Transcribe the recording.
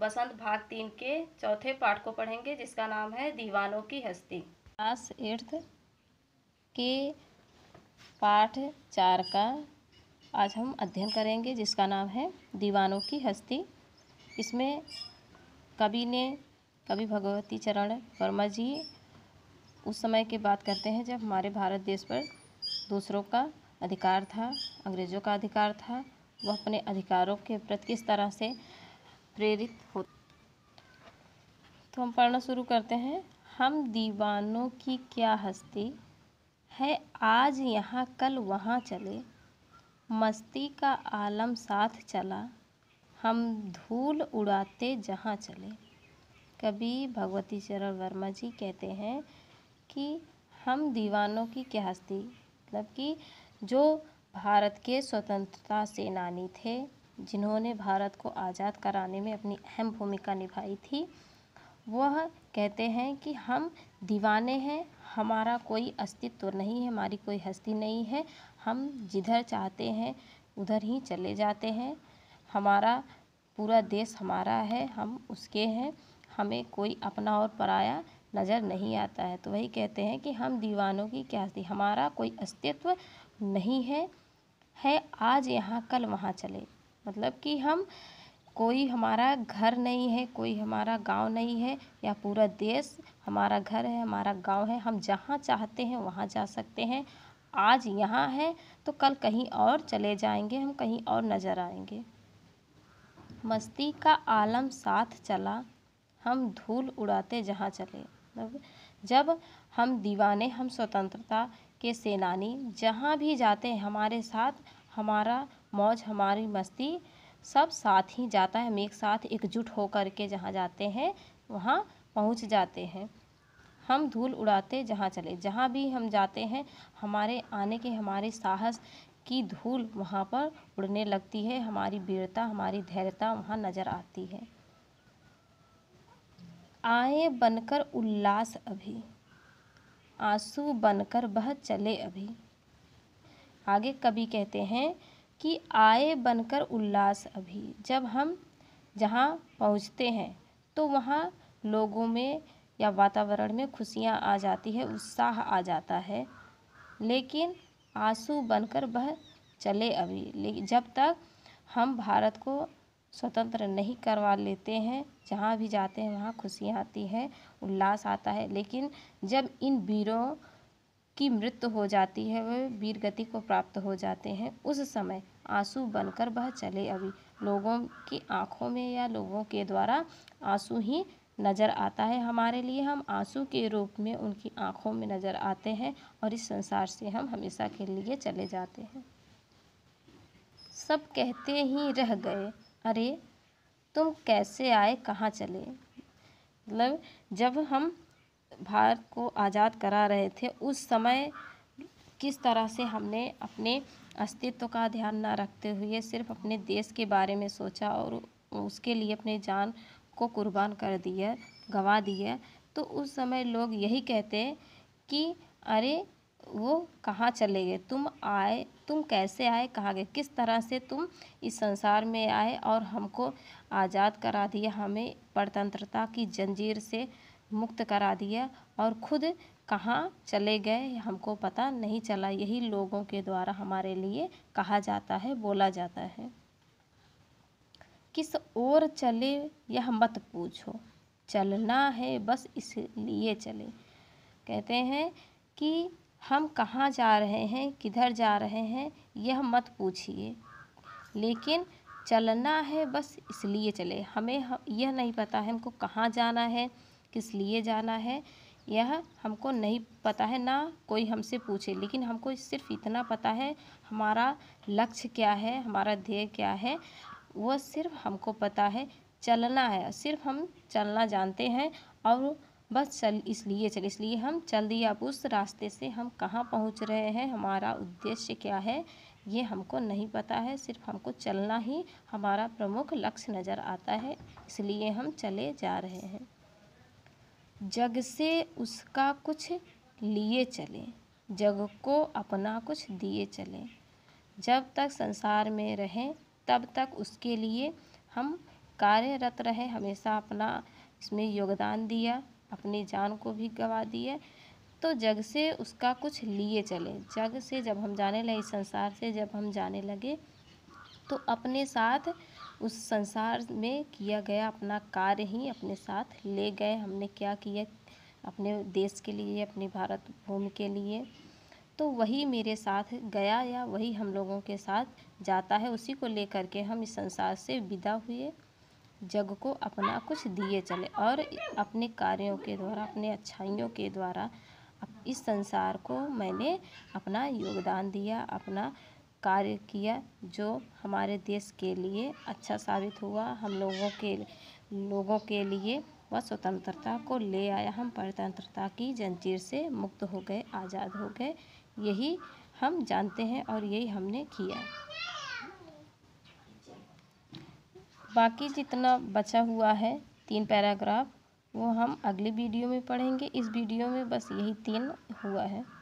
बसंत भाग तीन के चौथे पाठ को पढ़ेंगे जिसका नाम है दीवानों की हस्ती क्लास एट्थ के पाठ चार का आज हम अध्ययन करेंगे जिसका नाम है दीवानों की हस्ती इसमें कवि ने कवि भगवती चरण वर्मा जी उस समय की बात करते हैं जब हमारे भारत देश पर दूसरों का अधिकार था अंग्रेज़ों का अधिकार था वह अपने अधिकारों के प्रति किस तरह से प्रेरित हो तो हम पढ़ना शुरू करते हैं हम दीवानों की क्या हस्ती है आज यहाँ कल वहाँ चले मस्ती का आलम साथ चला हम धूल उड़ाते जहाँ चले कभी भगवती चरण वर्मा जी कहते हैं कि हम दीवानों की क्या हस्ती मतलब कि जो भारत के स्वतंत्रता सेनानी थे जिन्होंने भारत को आज़ाद कराने में अपनी अहम भूमिका निभाई थी वह कहते हैं कि हम दीवाने हैं हमारा कोई अस्तित्व नहीं है हमारी कोई हस्ती नहीं है हम जिधर चाहते हैं उधर ही चले जाते हैं हमारा पूरा देश हमारा है हम उसके हैं हमें कोई अपना और पराया नज़र नहीं आता है तो वही कहते हैं कि हम दीवानों की क्या हस्ती हमारा कोई अस्तित्व नहीं है है आज यहाँ कल वहाँ चले मतलब कि हम कोई हमारा घर नहीं है कोई हमारा गांव नहीं है या पूरा देश हमारा घर है हमारा गांव है हम जहाँ चाहते हैं वहाँ जा सकते हैं आज यहाँ है तो कल कहीं और चले जाएंगे हम कहीं और नज़र आएंगे मस्ती का आलम साथ चला हम धूल उड़ाते जहाँ चले मतलब जब हम दीवाने हम स्वतंत्रता के सेनानी जहाँ भी जाते हैं हमारे साथ हमारा मौज हमारी मस्ती सब साथ ही जाता है हम एक साथ एकजुट होकर के जहाँ जाते हैं वहाँ पहुँच जाते हैं हम धूल उड़ाते जहाँ चले जहाँ भी हम जाते हैं हमारे आने के हमारे साहस की धूल वहाँ पर उड़ने लगती है हमारी वीरता हमारी धैर्यता वहाँ नज़र आती है आए बनकर उल्लास अभी आंसू बनकर बह चले अभी आगे कभी कहते हैं कि आए बनकर उल्लास अभी जब हम जहाँ पहुँचते हैं तो वहाँ लोगों में या वातावरण में खुशियाँ आ जाती है उत्साह आ जाता है लेकिन आंसू बनकर बह चले अभी लेकिन जब तक हम भारत को स्वतंत्र नहीं करवा लेते हैं जहाँ भी जाते हैं वहाँ खुशियाँ आती है उल्लास आता है लेकिन जब इन वीरों की मृत्यु हो जाती है वे वीर गति को प्राप्त हो जाते हैं उस समय आंसू बनकर वह चले अभी लोगों की आँखों में या लोगों के द्वारा आंसू ही नज़र आता है हमारे लिए हम आंसू के रूप में उनकी आँखों में नज़र आते हैं और इस संसार से हम हमेशा के लिए चले जाते हैं सब कहते ही रह गए अरे तुम कैसे आए कहाँ चले मतलब जब हम भारत को आज़ाद करा रहे थे उस समय किस तरह से हमने अपने अस्तित्व का ध्यान ना रखते हुए सिर्फ अपने देश के बारे में सोचा और उसके लिए अपने जान को कुर्बान कर दिया गवा दिया तो उस समय लोग यही कहते कि अरे वो कहाँ चले गए तुम आए तुम कैसे आए कहाँ गए किस तरह से तुम इस संसार में आए और हमको आज़ाद करा दिया हमें परतंत्रता की जंजीर से मुक्त करा दिया और खुद कहाँ चले गए हमको पता नहीं चला यही लोगों के द्वारा हमारे लिए कहा जाता है बोला जाता है किस ओर चले यह मत पूछो चलना है बस इसलिए चले कहते हैं कि हम कहाँ जा रहे हैं किधर जा रहे हैं यह मत पूछिए लेकिन चलना है बस इसलिए चले हमें यह नहीं पता है हमको कहाँ जाना है किस लिए जाना है यह हमको नहीं पता है ना कोई हमसे पूछे लेकिन हमको सिर्फ इतना पता है हमारा लक्ष्य क्या है हमारा ध्येय क्या है वह सिर्फ हमको पता है चलना है सिर्फ हम चलना जानते हैं और बस चल इसलिए चल इसलिए हम चल दिया अब उस रास्ते से हम कहाँ पहुँच रहे हैं हमारा उद्देश्य क्या है ये हमको नहीं पता है सिर्फ हमको चलना ही हमारा प्रमुख लक्ष्य नज़र आता है इसलिए हम चले जा रहे हैं जग से उसका कुछ लिए चले जग को अपना कुछ दिए चले जब तक संसार में रहें तब तक उसके लिए हम कार्यरत रहे हमेशा अपना इसमें योगदान दिया अपनी जान को भी गवा दिए तो जग से उसका कुछ लिए चले जग से जब हम जाने लगे संसार से जब हम जाने लगे तो अपने साथ उस संसार में किया गया अपना कार्य ही अपने साथ ले गए हमने क्या किया अपने देश के लिए अपने भारत भूमि के लिए तो वही मेरे साथ गया या वही हम लोगों के साथ जाता है उसी को लेकर के हम इस संसार से विदा हुए जग को अपना कुछ दिए चले और अपने कार्यों के द्वारा अपने अच्छाइयों के द्वारा इस संसार को मैंने अपना योगदान दिया अपना कार्य किया जो हमारे देश के लिए अच्छा साबित हुआ हम लोगों के लोगों के लिए वह स्वतंत्रता को ले आया हम परतंत्रता की जंजीर से मुक्त हो गए आज़ाद हो गए यही हम जानते हैं और यही हमने किया बाकी जितना बचा हुआ है तीन पैराग्राफ वो हम अगली वीडियो में पढ़ेंगे इस वीडियो में बस यही तीन हुआ है